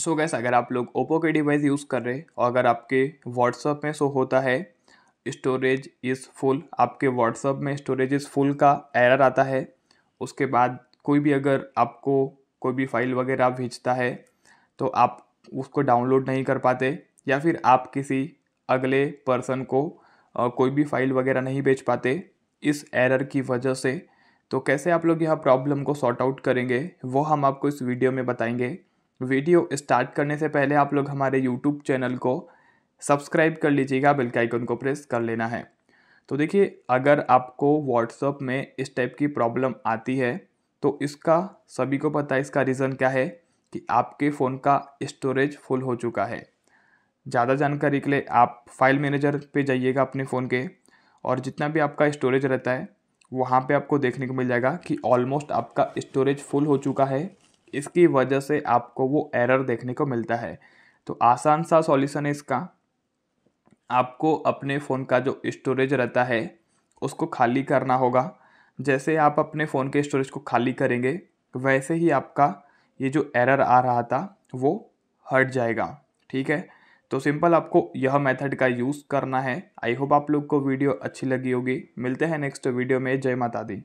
सो gas अगर आप लोग ओप्पो के डिवाइस यूज़ कर रहे और अगर आपके व्हाट्सअप में सो होता है स्टोरेज इज़ फुल आपके व्हाट्सअप में स्टोरेज इज़ फुल का एरर आता है उसके बाद कोई भी अगर आपको कोई भी फाइल वगैरह भेजता है तो आप उसको डाउनलोड नहीं कर पाते या फिर आप किसी अगले पर्सन को कोई भी फाइल वगैरह नहीं भेज पाते इस एरर की वजह से तो कैसे आप लोग यह प्रॉब्लम को सॉर्ट आउट करेंगे वो हम आपको इस वीडियो में बताएंगे वीडियो स्टार्ट करने से पहले आप लोग हमारे यूट्यूब चैनल को सब्सक्राइब कर लीजिएगा बेल के आइकन को प्रेस कर लेना है तो देखिए अगर आपको व्हाट्सअप में इस टाइप की प्रॉब्लम आती है तो इसका सभी को पता है इसका रीज़न क्या है कि आपके फ़ोन का स्टोरेज फुल हो चुका है ज़्यादा जानकारी के लिए आप फाइल मैनेजर पे जाइएगा अपने फ़ोन के और जितना भी आपका स्टोरेज रहता है वहाँ पे आपको देखने को मिल जाएगा कि ऑलमोस्ट आपका स्टोरेज फुल हो चुका है इसकी वजह से आपको वो एरर देखने को मिलता है तो आसान सा सॉल्यूशन है इसका आपको अपने फ़ोन का जो स्टोरेज रहता है उसको खाली करना होगा जैसे आप अपने फ़ोन के स्टोरेज को खाली करेंगे वैसे ही आपका ये जो एरर आ रहा था वो हट जाएगा ठीक है तो सिंपल आपको यह मेथड का यूज़ करना है आई होप आप लोग को वीडियो अच्छी लगी होगी मिलते हैं नेक्स्ट वीडियो में जय माता दी